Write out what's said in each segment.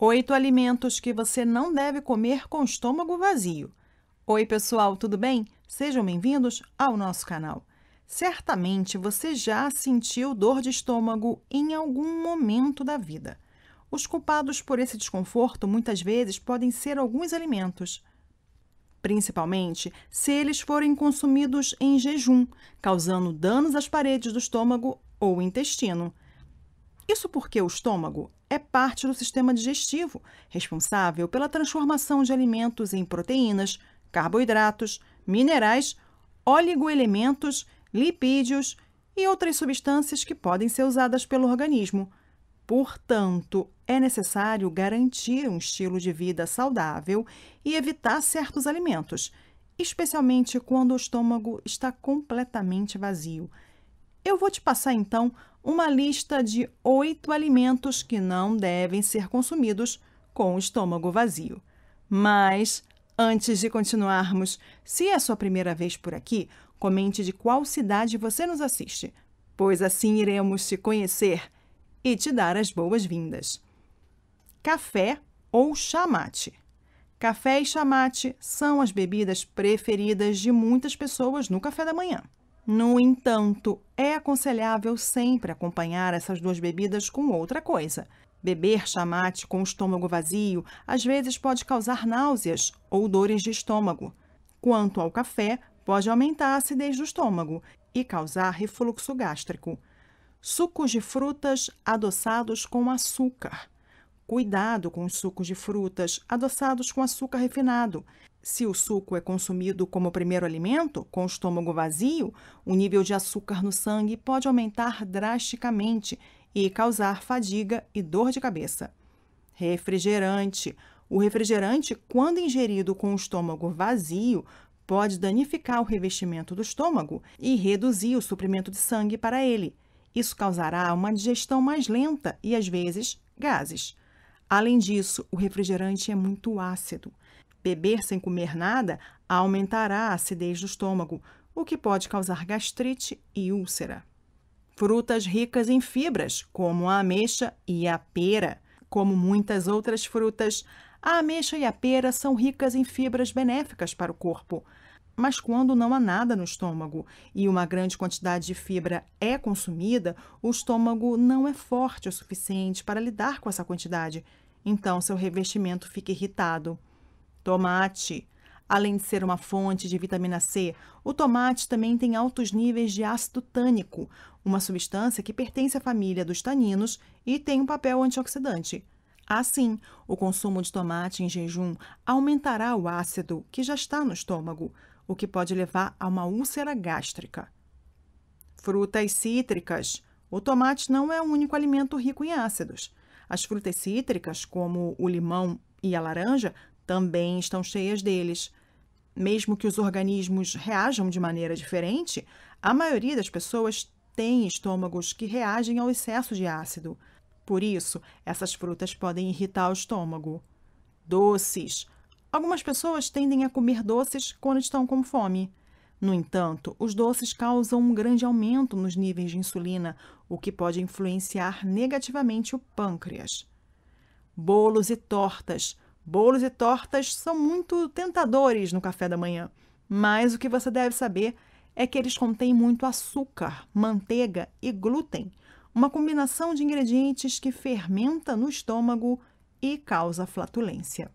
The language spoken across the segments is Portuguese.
Oito alimentos que você não deve comer com o estômago vazio. Oi, pessoal, tudo bem? Sejam bem-vindos ao nosso canal. Certamente você já sentiu dor de estômago em algum momento da vida. Os culpados por esse desconforto muitas vezes podem ser alguns alimentos, principalmente se eles forem consumidos em jejum, causando danos às paredes do estômago ou intestino. Isso porque o estômago é parte do sistema digestivo, responsável pela transformação de alimentos em proteínas, carboidratos, minerais, oligoelementos, lipídios e outras substâncias que podem ser usadas pelo organismo. Portanto, é necessário garantir um estilo de vida saudável e evitar certos alimentos, especialmente quando o estômago está completamente vazio. Eu vou te passar então uma lista de oito alimentos que não devem ser consumidos com o estômago vazio. Mas, antes de continuarmos, se é sua primeira vez por aqui, comente de qual cidade você nos assiste, pois assim iremos te conhecer e te dar as boas-vindas. Café ou chamate. Café e chamate são as bebidas preferidas de muitas pessoas no café da manhã. No entanto, é aconselhável sempre acompanhar essas duas bebidas com outra coisa. Beber chamate com o estômago vazio às vezes pode causar náuseas ou dores de estômago. Quanto ao café, pode aumentar a acidez do estômago e causar refluxo gástrico. Sucos de frutas adoçados com açúcar. Cuidado com os sucos de frutas adoçados com açúcar refinado. Se o suco é consumido como primeiro alimento, com o estômago vazio, o nível de açúcar no sangue pode aumentar drasticamente e causar fadiga e dor de cabeça. Refrigerante. O refrigerante, quando ingerido com o estômago vazio, pode danificar o revestimento do estômago e reduzir o suprimento de sangue para ele. Isso causará uma digestão mais lenta e, às vezes, gases. Além disso, o refrigerante é muito ácido. Beber sem comer nada aumentará a acidez do estômago, o que pode causar gastrite e úlcera. Frutas ricas em fibras, como a ameixa e a pera. Como muitas outras frutas, a ameixa e a pera são ricas em fibras benéficas para o corpo. Mas quando não há nada no estômago e uma grande quantidade de fibra é consumida, o estômago não é forte o suficiente para lidar com essa quantidade, então seu revestimento fica irritado. Tomate. Além de ser uma fonte de vitamina C, o tomate também tem altos níveis de ácido tânico, uma substância que pertence à família dos taninos e tem um papel antioxidante. Assim, o consumo de tomate em jejum aumentará o ácido que já está no estômago, o que pode levar a uma úlcera gástrica. Frutas cítricas. O tomate não é o único alimento rico em ácidos. As frutas cítricas, como o limão e a laranja, também estão cheias deles. Mesmo que os organismos reajam de maneira diferente, a maioria das pessoas tem estômagos que reagem ao excesso de ácido. Por isso, essas frutas podem irritar o estômago. Doces. Algumas pessoas tendem a comer doces quando estão com fome. No entanto, os doces causam um grande aumento nos níveis de insulina, o que pode influenciar negativamente o pâncreas. Bolos e tortas. Bolos e tortas são muito tentadores no café da manhã, mas o que você deve saber é que eles contêm muito açúcar, manteiga e glúten, uma combinação de ingredientes que fermenta no estômago e causa flatulência.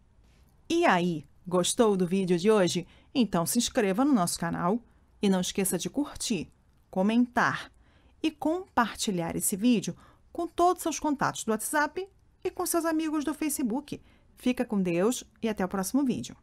E aí, gostou do vídeo de hoje? Então se inscreva no nosso canal e não esqueça de curtir, comentar e compartilhar esse vídeo com todos os seus contatos do WhatsApp e com seus amigos do Facebook. Fica com Deus e até o próximo vídeo.